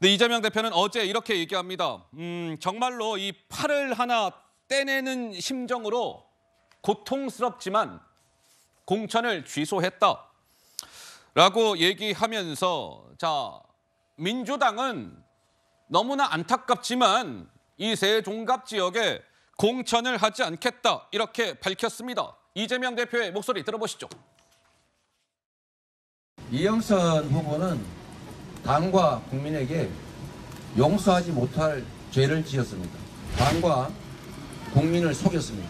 근데 네, 이재명 대표는 어제 이렇게 얘기합니다. 음, 정말로 이 팔을 하나 떼내는 심정으로 고통스럽지만 공천을 취소했다. 라고 얘기하면서 자, 민주당은 너무나 안타깝지만 이세 종갑 지역에 공천을 하지 않겠다 이렇게 밝혔습니다. 이재명 대표의 목소리 들어보시죠. 이영선 후보는 당과 국민에게 용서하지 못할 죄를 지었습니다. 당과 국민을 속였습니다.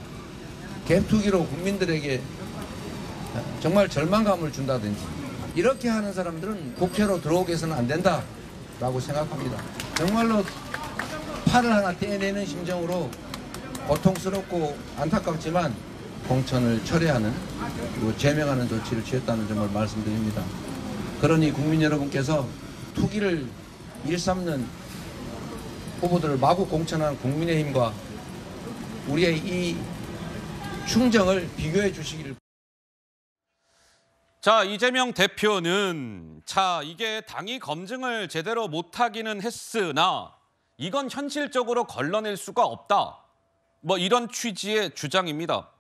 개투기로 국민들에게 정말 절망감을 준다든지 이렇게 하는 사람들은 국회로 들어오게 해서는 안 된다라고 생각합니다. 정말로 팔을 하나 떼내는 심정으로 고통스럽고 안타깝지만 공천을 철회하는 그리고 제명하는 조치를 취했다는 점을 말씀드립니다. 그러니 국민 여러분께서 투기를 일삼는 후보들을 마구 공천한 국민의힘과 우리의 이 충정을 비교해 주시기를 자, 이재명 대표는 자, 이게 당이 검증을 제대로 못하기는 했으나 이건 현실적으로 걸러낼 수가 없다. 뭐 이런 취지의 주장입니다.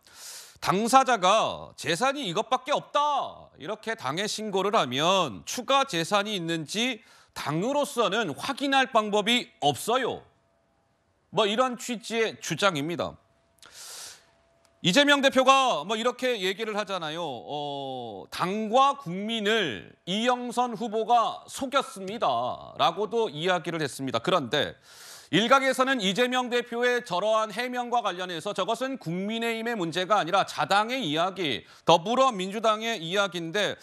당사자가 재산이 이것밖에 없다 이렇게 당에 신고를 하면 추가 재산이 있는지 당으로서는 확인할 방법이 없어요. 뭐 이런 취지의 주장입니다. 이재명 대표가 뭐 이렇게 얘기를 하잖아요. 어, 당과 국민을 이영선 후보가 속였습니다라고도 이야기를 했습니다. 그런데 일각에서는 이재명 대표의 저러한 해명과 관련해서 저것은 국민의힘의 문제가 아니라 자당의 이야기, 더불어민주당의 이야기인데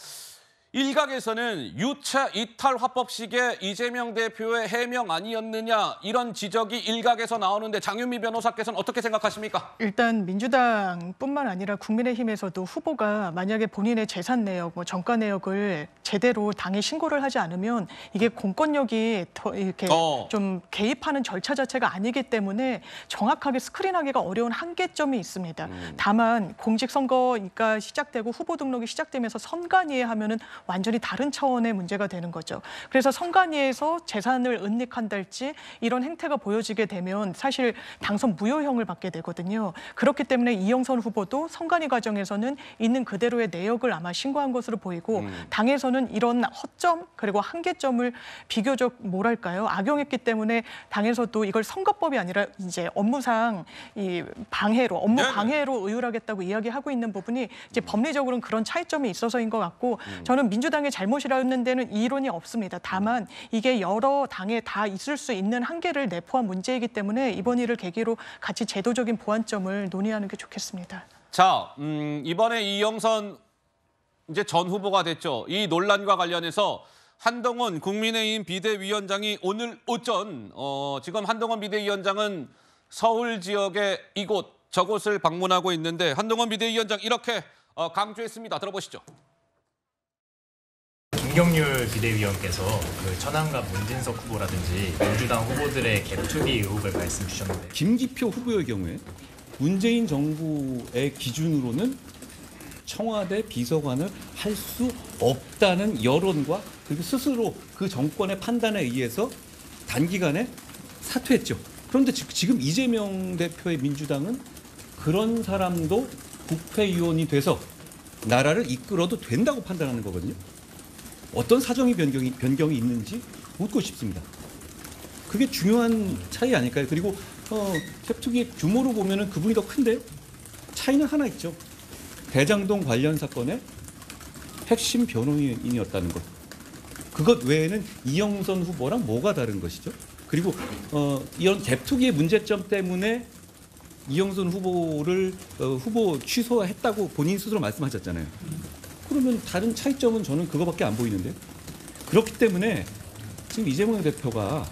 일각에서는 유차 이탈 화법식의 이재명 대표의 해명 아니었느냐 이런 지적이 일각에서 나오는데 장윤미 변호사께서는 어떻게 생각하십니까? 일단 민주당뿐만 아니라 국민의힘에서도 후보가 만약에 본인의 재산 내역, 뭐 정가 내역을 제대로 당에 신고를 하지 않으면 이게 공권력이 더 이렇게 어. 좀 개입하는 절차 자체가 아니기 때문에 정확하게 스크린하기가 어려운 한계점이 있습니다. 음. 다만 공직선거가 시작되고 후보 등록이 시작되면서 선관위에 하면은 완전히 다른 차원의 문제가 되는 거죠. 그래서 선관위에서 재산을 은닉한달지 이런 행태가 보여지게 되면 사실 당선 무효형을 받게 되거든요. 그렇기 때문에 이영선 후보도 선관위 과정에서는 있는 그대로의 내역을 아마 신고한 것으로 보이고 음. 당에서는 저는 이런 허점 그리고 한계점을 비교적 뭐랄까요 악용했기 때문에 당에서도 이걸 선거법이 아니라 이제 업무상 이 방해로 업무 네. 방해로 의율하겠다고 이야기하고 있는 부분이 이제 법리적으로는 그런 차이점이 있어서인 것 같고 음. 저는 민주당의 잘못이라는 데는 이론이 없습니다. 다만 음. 이게 여러 당에 다 있을 수 있는 한계를 내포한 문제이기 때문에 이번 일을 계기로 같이 제도적인 보완점을 논의하는 게 좋겠습니다. 자, 음, 이번에 이영선 이제 전 후보가 됐죠. 이 논란과 관련해서 한동훈 국민의힘 비대위원장이 오늘 오전 어, 지금 한동훈 비대위원장은 서울 지역의 이곳 저곳을 방문하고 있는데 한동훈 비대위원장 이렇게 어, 강조했습니다. 들어보시죠. 김경률 비대위원께서 그 천안갑 문진석 후보라든지 민주당 후보들의 갭투기 의혹을 말씀 주셨는데 김기표 후보의 경우에 문재인 정부의 기준으로는 청와대 비서관을 할 수 없다는 여론과 그리고 스스로 그 정권의 판단에 의해서 단기간에 사퇴했죠. 그런데 지금 이재명 대표의 민주당은 그런 사람도 국회의원이 돼서 나라를 이끌어도 된다고 판단하는 거거든요. 어떤 사정이 변경이, 변경이 있는지 묻고 싶습니다. 그게 중요한 차이 아닐까요? 그리고 어, 캡투기의 규모로 보면 그분이 더 큰데요. 차이는 하나 있죠. 대장동 관련 사건의 핵심 변호인이었다는 것. 그것 외에는 이영선 후보랑 뭐가 다른 것이죠? 그리고 어, 이런 갭투기의 문제점 때문에 이영선 후보를 어, 후보 취소했다고 본인 스스로 말씀하셨잖아요. 그러면 다른 차이점은 저는 그거밖에 안 보이는데 그렇기 때문에 지금 이재명 대표가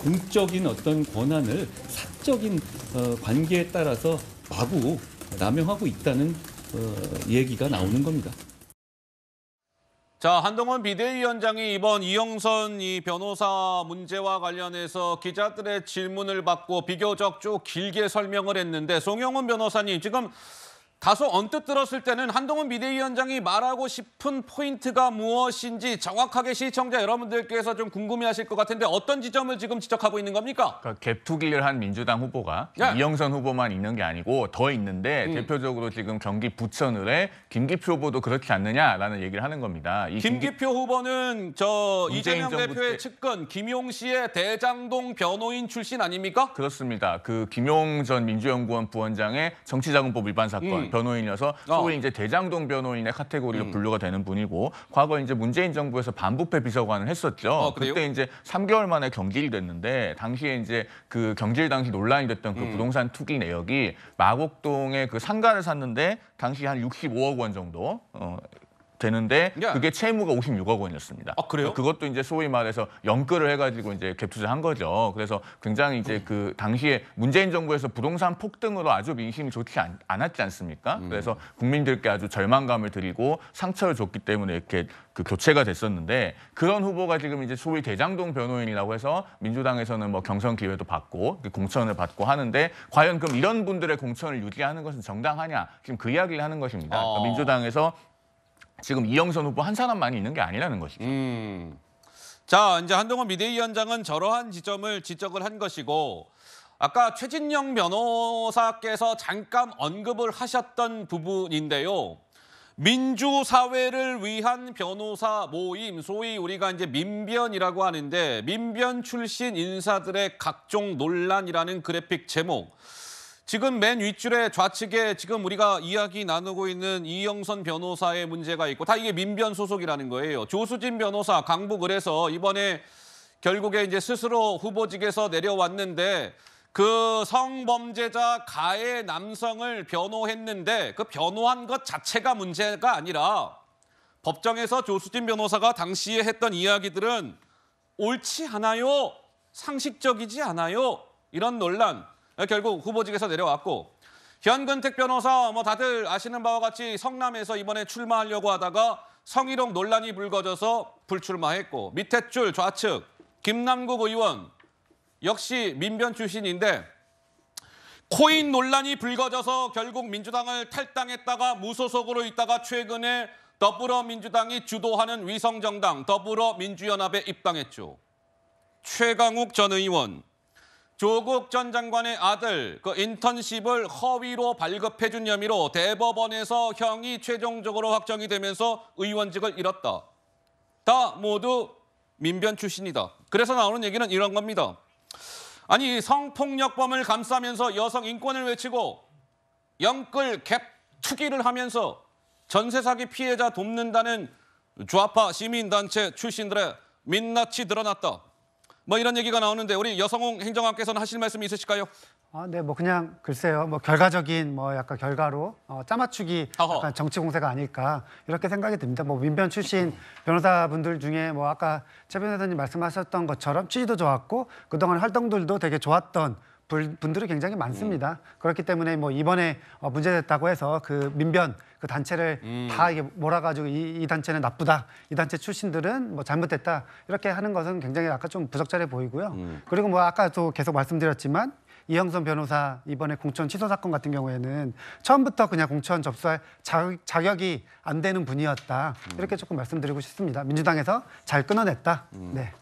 공적인 어떤 권한을 사적인 어, 관계에 따라서 마구 남용하고 있다는 어, 얘기가 나오는 겁니다. 자, 한동훈 비대위원장이 이번 이영선 이 변호사 문제와 관련해서 기자들의 질문을 받고 비교적 쭉 길게 설명을 했는데 송영훈 변호사님 지금 다소 언뜻 들었을 때는 한동훈 비대위원장이 말하고 싶은 포인트가 무엇인지 정확하게 시청자 여러분들께서 좀 궁금해하실 것 같은데 어떤 지점을 지금 지적하고 있는 겁니까? 그러니까 갭투기를 한 민주당 후보가 예. 이영선 후보만 있는 게 아니고 더 있는데 음. 대표적으로 지금 경기 부천을에 김기표 후보도 그렇지 않느냐라는 얘기를 하는 겁니다. 김기표 김기... 후보는 저 이재명 대표의 때... 측근 김용 씨의 대장동 변호인 출신 아닙니까? 그렇습니다. 그 김용 전 민주연구원 부원장의 정치자금법 위반 사건. 음. 변호인이어서 소위 어. 이제 대장동 변호인의 카테고리로 음. 분류가 되는 분이고 과거 이제 문재인 정부에서 반부패 비서관을 했었죠. 어, 그때 이제 3개월 만에 경질이 됐는데 당시에 이제 그 경질 당시 논란이 됐던 그 음. 부동산 투기 내역이 마곡동에 그 상가를 샀는데 당시 한 65억 원 정도 어, 되는데 예. 그게 채무가 56억 원이었습니다. 아, 그래요? 그 그것도 이제 소위 말해서 연끌을 해가지고 이제 갭투자한 거죠. 그래서 굉장히 이제 그 당시에 문재인 정부에서 부동산 폭등으로 아주 민심이 좋지 않, 않았지 않습니까? 음. 그래서 국민들께 아주 절망감을 드리고 상처를 줬기 때문에 이렇게 그 교체가 됐었는데 그런 후보가 지금 이제 소위 대장동 변호인이라고 해서 민주당에서는 뭐 경선 기회도 받고 공천을 받고 하는데 과연 그럼 이런 분들의 공천을 유지하는 것은 정당하냐 지금 그 이야기를 하는 것입니다. 그 민주당에서 지금 이영선 후보 한 사람만 있는 게 아니라는 것이죠. 음. 자, 이제 한동훈 비대위원장은 저러한 지점을 지적을 한 것이고 아까 최진영 변호사께서 잠깐 언급을 하셨던 부분인데요. 민주사회를 위한 변호사 모임, 소위 우리가 이제 민변이라고 하는데 민변 출신 인사들의 각종 논란이라는 그래픽 제목. 지금 맨 윗줄에 좌측에 지금 우리가 이야기 나누고 있는 이영선 변호사의 문제가 있고 다 이게 민변 소속이라는 거예요. 조수진 변호사 강북을 해서 이번에 결국에 이제 스스로 후보직에서 내려왔는데 그 성범죄자 가해 남성을 변호했는데 그 변호한 것 자체가 문제가 아니라 법정에서 조수진 변호사가 당시에 했던 이야기들은 옳지 않아요. 상식적이지 않아요. 이런 논란 어, 결국 후보직에서 내려왔고 현근택 변호사 뭐 다들 아시는 바와 같이 성남에서 이번에 출마하려고 하다가 성희롱 논란이 불거져서 불출마했고 밑에 줄 좌측 김남국 의원 역시 민변 출신인데 코인 논란이 불거져서 결국 민주당을 탈당했다가 무소속으로 있다가 최근에 더불어민주당이 주도하는 위성정당 더불어민주연합에 입당했죠. 최강욱 전 의원 조국 전 장관의 아들 그 인턴십을 허위로 발급해준 혐의로 대법원에서 형이 최종적으로 확정이 되면서 의원직을 잃었다. 다 모두 민변 출신이다. 그래서 나오는 얘기는 이런 겁니다. 아니 성폭력범을 감싸면서 여성 인권을 외치고 영끌 갭 투기를 하면서 전세 사기 피해자 돕는다는 좌파 시민단체 출신들의 민낯이 드러났다. 뭐 이런 얘기가 나오는데 우리 여성홍 행정관께서는 하실 말씀이 있으실까요? 아, 네, 뭐 그냥 글쎄요, 뭐 결과적인 뭐 약간 결과로 어, 짜맞추기 어허. 약간 정치 공세가 아닐까 이렇게 생각이 듭니다. 뭐 민변 출신 변호사분들 중에 뭐 아까 최 변호사님 말씀하셨던 것처럼 취지도 좋았고 그동안 활동들도 되게 좋았던 분들이 굉장히 많습니다. 음. 그렇기 때문에 뭐 이번에 어, 문제됐다고 해서 그 민변 그 단체를 음. 다 이게 몰아가지고 이, 이 단체는 나쁘다, 이 단체 출신들은 뭐 잘못됐다 이렇게 하는 것은 굉장히 아까 좀 부적절해 보이고요. 음. 그리고 뭐 아까도 계속 말씀드렸지만 이형선 변호사 이번에 공천 취소 사건 같은 경우에는 처음부터 그냥 공천 접수할 자, 자격이 안 되는 분이었다 이렇게 조금 말씀드리고 싶습니다. 민주당에서 잘 끊어냈다. 네.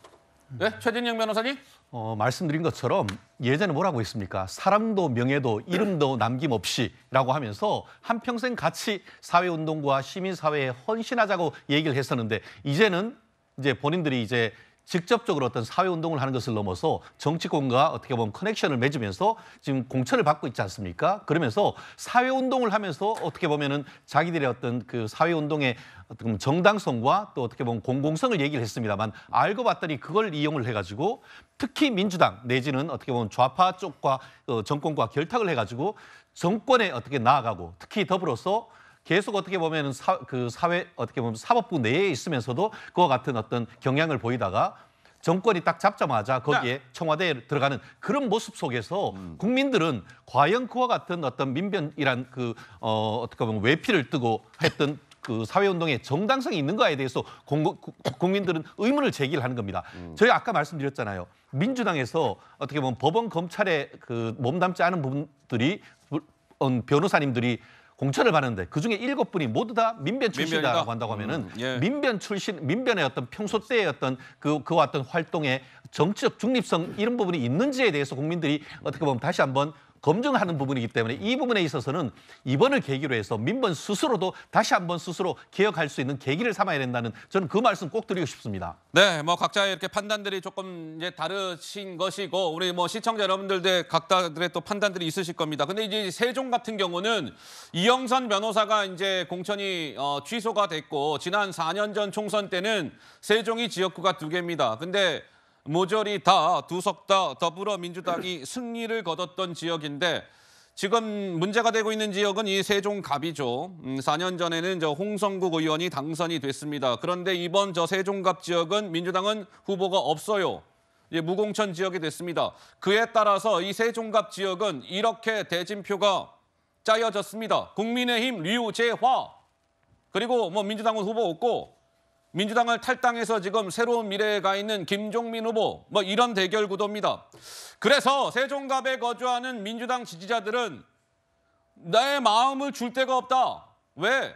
네, 최진영 변호사님. 어, 말씀드린 것처럼 예전에 뭐라고 했습니까? 사람도 명예도 이름도 남김없이라고 하면서 한평생 같이 사회운동과 시민사회에 헌신하자고 얘기를 했었는데 이제는 이제 본인들이 이제 직접적으로 어떤 사회운동을 하는 것을 넘어서 정치권과 어떻게 보면 커넥션을 맺으면서 지금 공천을 받고 있지 않습니까? 그러면서 사회운동을 하면서 어떻게 보면은 자기들의 어떤 그 사회운동의 어떤 정당성과 또 어떻게 보면 공공성을 얘기를 했습니다만 알고 봤더니 그걸 이용을 해가지고 특히 민주당 내지는 어떻게 보면 좌파 쪽과 어, 정권과 결탁을 해가지고 정권에 어떻게 나아가고 특히 더불어서 계속 어떻게 보면 은 사, 그 사회 어떻게 보면 사법부 내에 있으면서도 그와 같은 어떤 경향을 보이다가 정권이 딱 잡자마자 거기에 청와대에 들어가는 그런 모습 속에서 국민들은 과연 그와 같은 어떤 민변이란 그 어, 어떻게 보면 외피를 뜨고 했던 그 사회운동의 정당성이 있는가에 대해서 공고, 국민들은 의문을 제기를 하는 겁니다. 음. 저희 아까 말씀드렸잖아요. 민주당에서 어떻게 보면 법원 검찰에 그 몸담지 않은 부분들이 어, 변호사님들이 공천을 받는데 그중에 일곱 분이 모두 다 민변 출신이라고 음, 한다고 하면은 음, 예. 민변 출신 민변의 어떤 평소 때의 어떤 그 그와 어떤 활동에 정치적 중립성 이런 부분이 있는지에 대해서 국민들이 어떻게 보면 다시 한번 검증하는 부분이기 때문에 이 부분에 있어서는 이번을 계기로 해서 민번 스스로도 다시 한번 스스로 개혁할 수 있는 계기를 삼아야 된다는 저는 그 말씀 꼭 드리고 싶습니다. 네, 뭐 각자의 이렇게 판단들이 조금 이제 다르신 것이고 우리 뭐 시청자 여러분들의 각자들의 또 판단들이 있으실 겁니다. 근데 이제 세종 같은 경우는 이영선 변호사가 이제 공천이 어, 취소가 됐고 지난 4년 전 총선 때는 세종이 지역구가 두 개입니다. 근데 모조리 다 두 석 다 더불어민주당이 승리를 거뒀던 지역인데 지금 문제가 되고 있는 지역은 이 세종갑이죠. 음, 4년 전에는 저 홍성국 의원이 당선이 됐습니다. 그런데 이번 저 세종갑 지역은 민주당은 후보가 없어요. 예, 무공천 지역이 됐습니다. 그에 따라서 이 세종갑 지역은 이렇게 대진표가 짜여졌습니다. 국민의힘 류재화 그리고 뭐 민주당은 후보 없고 민주당을 탈당해서 지금 새로운 미래에 가 있는 김종민 후보 뭐 이런 대결 구도입니다. 그래서 세종갑에 거주하는 민주당 지지자들은 나의 마음을 줄 데가 없다. 왜?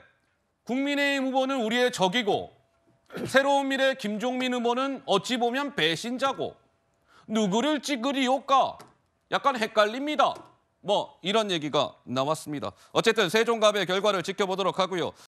국민의힘 후보는 우리의 적이고 새로운 미래 김종민 후보는 어찌 보면 배신자고 누구를 찌그리올까? 약간 헷갈립니다. 뭐 이런 얘기가 나왔습니다. 어쨌든 세종갑의 결과를 지켜보도록 하고요.